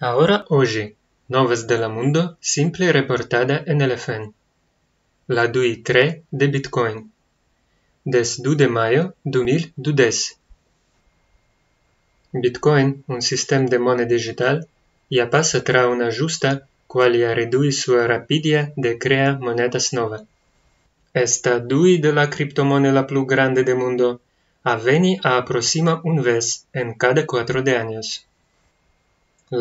Ahora oggi, noves de la mundo, simple reportada en el FN. La 2.3 de Bitcoin. Des 2 de mayo du Bitcoin, un sistema de moneda digital, ya pasa tra una justa, cual ya redui su rapidia de crea monedas nova. Esta dui de la criptomone la plus grande de mundo, a veni a aproxima un ves en cada 4 de años.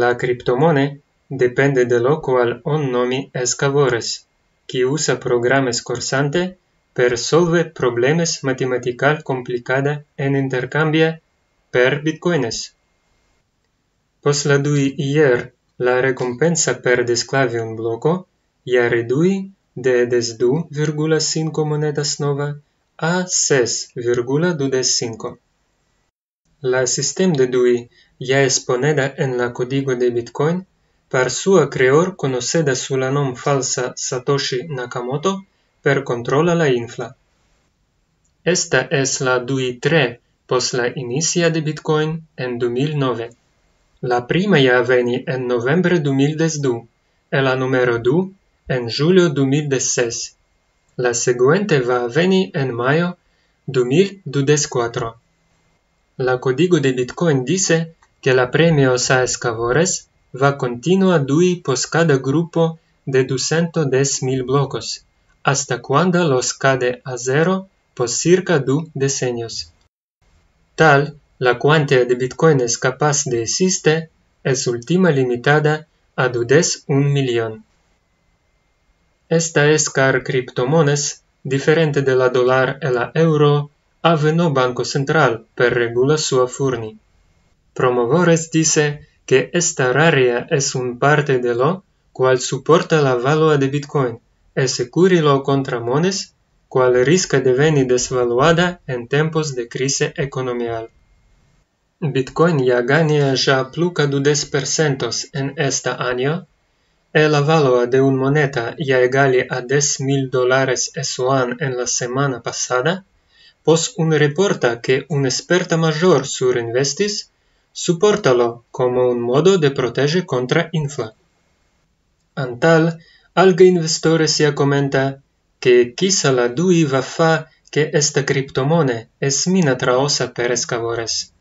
La criptomone depende de lo cual on nomi escavores, qui usa programes corsante per solve problemes matematical complicada en intercambia per bitcoines. Pos la dui ier, la recompensa per desclavi un bloco, ia redui de des du virgula cinco monedas nova a ses virgula dudes la sistem de dui ja es poneda en la codigo de Bitcoin, per sua creor conoceda su la nom falsa Satoshi Nakamoto per controla la infla. Esta es la dui 3 pos la inicia de Bitcoin en 2009. La prima ja veni en novembre 2012, e la numero 2 en julio 2016. La seguente va veni en maio 2024. La código de Bitcoin dice que la premio sa escavores va continua dui pos cada grupo de 210.000 blocos, hasta cuando los cade a cero por circa du decenios. Tal, la cuantía de es capaz de existe es última limitada a 21 un millón. Esta es car criptomones, diferente de la dólar y la euro, no Banco Central per regula sua furni. Promotores dice que esta raria es un parte de lo cual suporta la valua de Bitcoin y e securilo contra mones cual risca de venir desvaluada en tempos de crisis económica. Bitcoin ya gania ya pluca dudes centos en esta año, e la valua de un moneta ya egali a 10.000 dólares esuan en la semana pasada, pos un reporta che un esperta major sur investis, supportalo como un modo de protege contra infla. Antal, alga investore sia comenta que quizá la dui va fa che esta criptomone es mina traosa per escavores.